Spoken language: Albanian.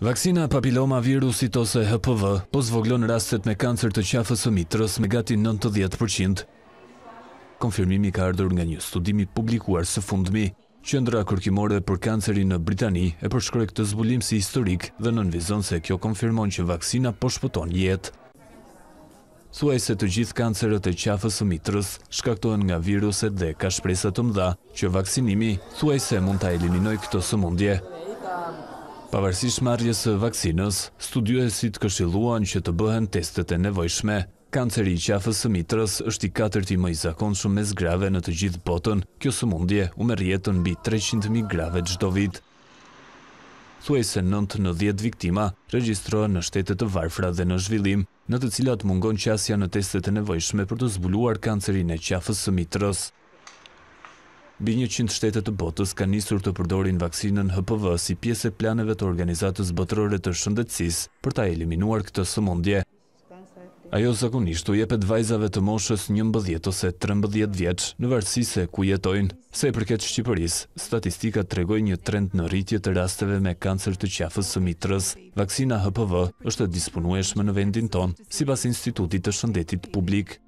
Vaksina papiloma virusit ose HPV po zvoglon rastet me kancer të qafës o mitrës me gati 90%. Konfirmimi ka ardhur nga një studimi publikuar së fundmi, qëndra kërkimore për kanceri në Britani e përshkrojk të zbulim si historik dhe në nënvizon se kjo konfirmon që vaksina po shpëton jetë. Thuaj se të gjithë kancerët e qafës o mitrës shkaktohen nga viruset dhe ka shpresat të mdha që vaksinimi thuaj se mund të eliminoj këto së mundje. Pavarësisht marrjes së vaksinës, studiuesit këshilluan që të bëhen testet e nevojshme. Kanceri i qafës së mitrës është i katërti më i zakonshëm mes grave në të gjithë botën. Kjo sëmundje u merrjetën mbi 300.000 grave çdo vit. Thuaj se 9 në 10 viktima regjistrohen në shtetet të varfra dhe në zhvillim, në të cilat mungon qasja në testet e nevojshme për të zbuluar kancerin e qafës së mitrës. Bi një 100 shtetet të botës ka njësur të përdorin vaksinën HPV si pjesë e planeve të organizatës botërore të shëndetsis për ta eliminuar këtë sëmundje. Ajo zakonishtu jepet vajzave të moshës një mbëdhjet ose të mbëdhjet vjeç në varsi se ku jetojnë. Se i përket Shqipëris, statistika të regoj një trend në rritje të rasteve me kancer të qafës së mitrës. Vaksina HPV është disponueshme në vendin ton, si pas Institutit të Shëndetit Publikë.